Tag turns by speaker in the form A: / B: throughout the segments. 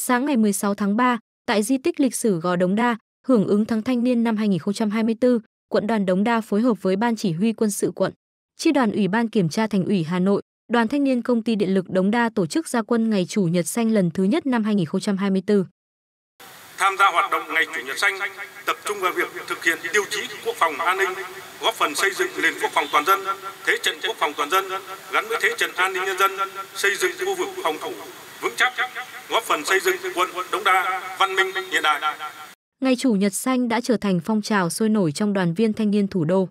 A: Sáng ngày 16 tháng 3, tại di tích lịch sử Gò Đống Đa, hưởng ứng tháng thanh niên năm 2024, quận đoàn Đống Đa phối hợp với ban chỉ huy quân sự quận, chi đoàn ủy ban kiểm tra thành ủy Hà Nội, đoàn thanh niên công ty điện lực Đống Đa tổ chức gia quân ngày chủ nhật xanh lần thứ nhất năm 2024
B: tham gia hoạt động ngày Chủ nhật xanh, tập trung vào việc thực hiện tiêu chí quốc phòng an ninh, góp phần xây dựng nền quốc phòng toàn dân, thế trận quốc phòng toàn dân gắn với thế trận an ninh nhân dân, xây dựng khu vực phòng thủ vững chắc, góp phần xây dựng quân đông Đa văn minh hiện đại.
A: Ngày Chủ nhật xanh đã trở thành phong trào sôi nổi trong đoàn viên thanh niên thủ đô.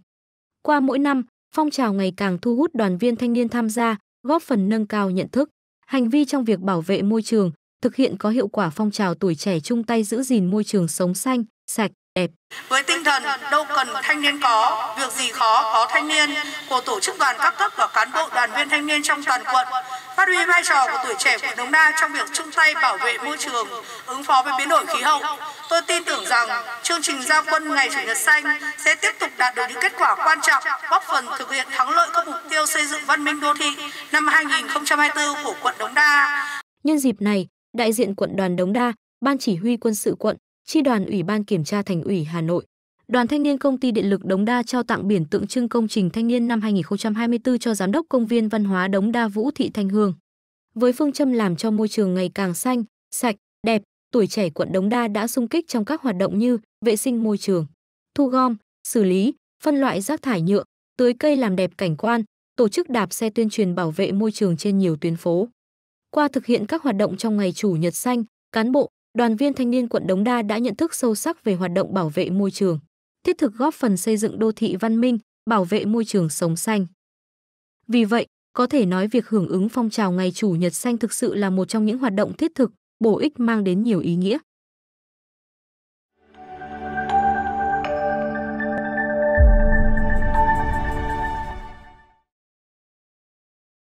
A: Qua mỗi năm, phong trào ngày càng thu hút đoàn viên thanh niên tham gia, góp phần nâng cao nhận thức, hành vi trong việc bảo vệ môi trường, thực hiện có hiệu quả phong trào tuổi trẻ chung tay giữ gìn môi trường sống xanh, sạch, đẹp. Với
C: tinh thần đâu cần thanh niên có, việc gì khó có thanh niên của tổ chức đoàn các cấp và cán bộ đoàn viên thanh niên trong toàn quận, phát huy vai trò của tuổi trẻ quận Đống Đa trong việc chung tay bảo vệ môi trường, ứng phó với biến đổi khí hậu. Tôi tin tưởng rằng chương trình giao quân ngày Chủ nhật xanh sẽ tiếp tục đạt được những kết quả quan trọng, góp phần thực hiện thắng lợi các mục tiêu xây dựng văn minh đô thị năm 2024 của quận Đống Đa.
A: Nhân dịp này, đại diện quận đoàn Đống Đa, Ban chỉ huy quân sự quận, chi đoàn Ủy ban kiểm tra thành ủy Hà Nội. Đoàn thanh niên công ty điện lực Đống Đa trao tặng biển tượng trưng công trình thanh niên năm 2024 cho giám đốc công viên văn hóa Đống Đa Vũ Thị Thanh Hương. Với phương châm làm cho môi trường ngày càng xanh, sạch, đẹp, tuổi trẻ quận Đống Đa đã sung kích trong các hoạt động như vệ sinh môi trường, thu gom, xử lý, phân loại rác thải nhựa, tưới cây làm đẹp cảnh quan, tổ chức đạp xe tuyên truyền bảo vệ môi trường trên nhiều tuyến phố. Qua thực hiện các hoạt động trong ngày chủ nhật xanh, cán bộ, đoàn viên thanh niên quận Đống Đa đã nhận thức sâu sắc về hoạt động bảo vệ môi trường, thiết thực góp phần xây dựng đô thị văn minh, bảo vệ môi trường sống xanh. Vì vậy, có thể nói việc hưởng ứng phong trào ngày chủ nhật xanh thực sự là một trong những hoạt động thiết thực, bổ ích mang đến nhiều ý nghĩa.